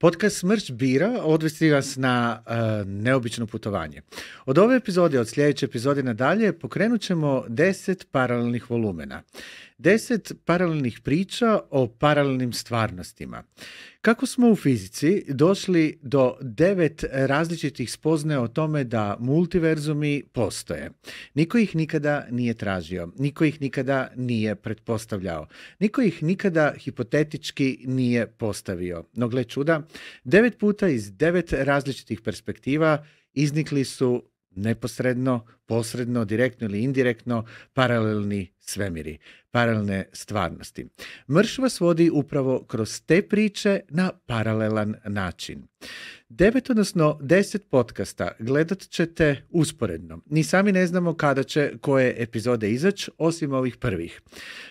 Podcast Smrć bira odvesti vas na e, neobično putovanje. Od ove epizode, od sljedeće epizode nadalje, pokrenut ćemo 10 paralelnih volumena. Deset paralelnih priča o paralelnim stvarnostima. Kako smo u fizici došli do devet različitih spoznaja o tome da multiverzumi postoje? Niko ih nikada nije tražio, niko ih nikada nije pretpostavljao, niko ih nikada hipotetički nije postavio. No gle čuda, devet puta iz devet različitih perspektiva iznikli su neposredno, posredno, direktno ili indirektno paralelni svemiri, paralelne stvarnosti. Mršva svodi upravo kroz te priče na paralelan način. Devet, odnosno deset podcasta gledat ćete usporedno. Ni sami ne znamo kada će koje epizode izaći, osim ovih prvih.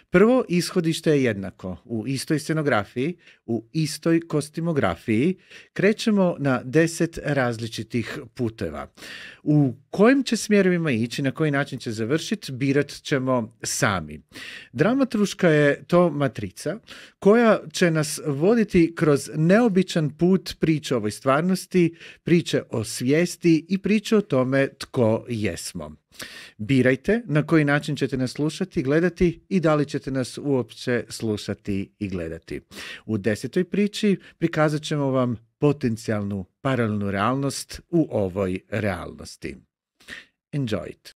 Prvo, ishodište je jednako. U istoj scenografiji, u istoj kostimografiji, krećemo na deset različitih puteva. U kojim će smjerovima ići, na koji način će završiti, birat ćemo sami. Dramatruška je to matrica koja će nas voditi kroz neobičan put priče ovoj stvarnosti stvarnosti, priče o svijesti i priče o tome tko jesmo. Birajte na koji način ćete nas slušati i gledati i da li ćete nas uopće slušati i gledati. U desetoj priči prikazat ćemo vam potencijalnu paralelnu realnost u ovoj realnosti. Enjoy it!